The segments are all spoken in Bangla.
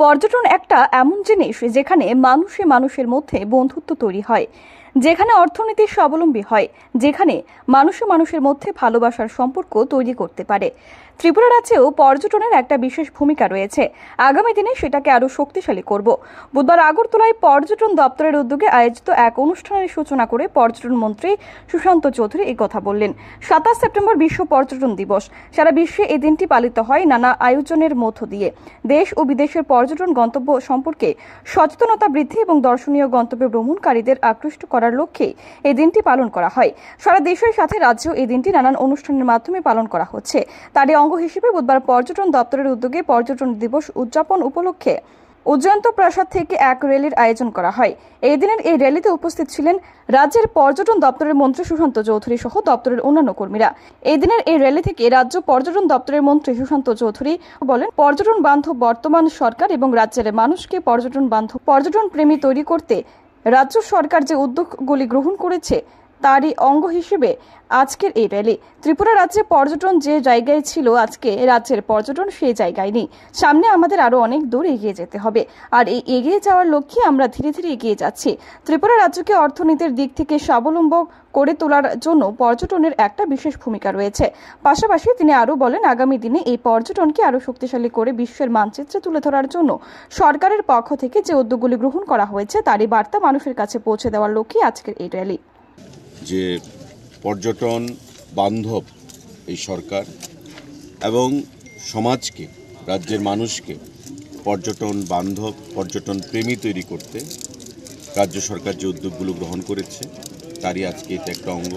পর্যটন একটা এমন জিনিস যেখানে মানুষে মানুষের মধ্যে বন্ধুত্ব তৈরি হয় যেখানে অর্থনীতি স্বাবলম্বী হয় যেখানে মানুষে মানুষের মধ্যে ভালোবাসার সম্পর্ক তৈরি করতে পারে ত্রিপুরা রাজ্যেও পর্যটনের একটা বিশেষ ভূমিকা রয়েছে আগামী দিনে সেটাকে আরও শক্তিশালী করব বুধবার আগরতলায় পর্যটন দপ্তরের উদ্যোগে আয়োজিত এক অনুষ্ঠানের সূচনা করে পর্যটন মন্ত্রী সুশান্ত চৌধুরী এই কথা বললেন সাতাশ সেপ্টেম্বর বিশ্ব পর্যটন দিবস সারা বিশ্বে এই দিনটি পালিত হয় নানা আয়োজনের মধ্য দিয়ে দেশ ও বিদেশের পর্যটন গন্তব্য সম্পর্কে সচেতনতা বৃদ্ধি এবং দর্শনীয় গন্তব্যে ভ্রমণকারীদের আকৃষ্ট করার লক্ষ্যে এই দিনটি পালন করা হয় সারা দেশের সাথে রাজ্যেও এই দিনটি নানান অনুষ্ঠানের মাধ্যমে পালন করা হচ্ছে তারই অঙ্গ হিসেবে বুধবার পর্যটন দপ্তরের উদ্যোগে পর্যটন দিবস উদযাপন উপলক্ষে উজ্জয়ন্ত প্রাসাদ থেকে এক র্যালির আয়োজন করা হয় এই দিনের এই র্যালিতে উপস্থিত ছিলেন রাজ্যের পর্যটন দপ্তরের মন্ত্রী সুশান্ত চৌধুরী সহ দপ্তরের অন্যান্য কর্মীরা এই দিনের এই র্যালি থেকে রাজ্য পর্যটন দপ্তরের মন্ত্রী সুশান্ত চৌধুরী বলেন পর্যটন বান্ধব বর্তমান সরকার এবং রাজ্যের মানুষকে পর্যটন বান্ধব পর্যটন প্রেমী তৈরি করতে রাজ্য সরকার যে উদ্যোগগুলি গ্রহণ করেছে তারই অঙ্গ হিসেবে আজকের এই র্যালি ত্রিপুরা রাজ্যে পর্যটন যে জায়গায় ছিল আজকে রাজ্যের পর্যটন সেই জায়গায় নেই সামনে আমাদের আরও অনেক দূর এগিয়ে যেতে হবে আর এই এগিয়ে যাওয়ার লক্ষ্যে আমরা ধীরে ধীরে এগিয়ে যাচ্ছি ত্রিপুরা রাজ্যকে অর্থনীতির দিক থেকে স্বাবলম্ব করে তোলার জন্য পর্যটনের একটা বিশেষ ভূমিকা রয়েছে পাশাপাশি তিনি আরও বলেন আগামী দিনে এই পর্যটনকে আরও শক্তিশালী করে বিশ্বের মানচিত্রে তুলে ধরার জন্য সরকারের পক্ষ থেকে যে উদ্যোগগুলি গ্রহণ করা হয়েছে তারই বার্তা মানুষের কাছে পৌঁছে দেওয়ার লক্ষ্যে আজকের এই র্যালি যে পর্যটন বান্ধব এই সরকার এবং সমাজকে রাজ্যের মানুষকে পর্যটন বান্ধব পর্যটন প্রেমী তৈরি করতে রাজ্য সরকার যে উদ্যোগগুলো গ্রহণ করেছে তারই আজকে এটা একটা অঙ্গ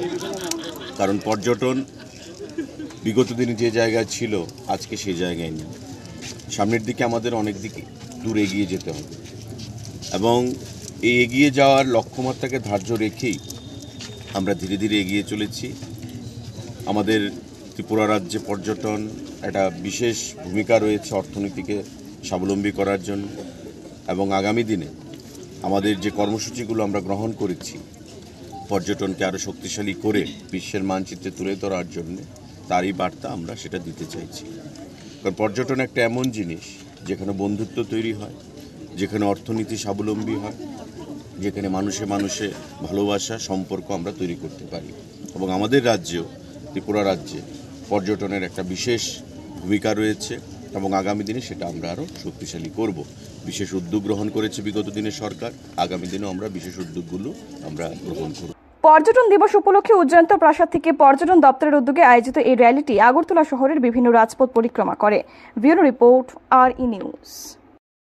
কারণ পর্যটন বিগত দিনে যে জায়গায় ছিল আজকে সেই জায়গায় নেই সামনের দিকে আমাদের অনেক দিকে দূর এগিয়ে যেতে হবে এবং এই এগিয়ে যাওয়ার লক্ষ্যমাত্রাকে ধার্য রেখেই আমরা ধীরে ধীরে এগিয়ে চলেছি আমাদের ত্রিপুরা রাজ্যে পর্যটন একটা বিশেষ ভূমিকা রয়েছে অর্থনীতিকে স্বাবলম্বী করার জন্য এবং আগামী দিনে আমাদের যে কর্মসূচিগুলো আমরা গ্রহণ করেছি পর্যটনকে আরও শক্তিশালী করে বিশ্বের মানচিত্রে তুলে ধরার জন্য তারই বার্তা আমরা সেটা দিতে চাইছি কারণ পর্যটন একটা এমন জিনিস যেখানে বন্ধুত্ব তৈরি হয় যেখানে অর্থনীতি স্বাবলম্বী হয় যেখানে মানুষে মানুষে ভালোবাসা সম্পর্ক আমরা তৈরি করতে পারি এবং আমাদের রাজ্যেও ত্রিপুরা রাজ্যে পর্যটনের একটা বিশেষ ভূমিকা রয়েছে এবং আগামী দিনে সেটা আমরা আরও শক্তিশালী করব বিশেষ উদ্যোগ গ্রহণ করেছে বিগত দিনে সরকার আগামী দিনেও আমরা বিশেষ উদ্যোগগুলো আমরা গ্রহণ করব পর্যটন দিবস উপলক্ষে উজ্জয়ন্ত প্রাসাদ থেকে পর্যটন দপ্তরের উদ্যোগে আয়োজিত এই র্যালিটি আগরতলা শহরের বিভিন্ন রাজপথ পরিক্রমা করে ভিউরো রিপোর্ট আর ই নিউজ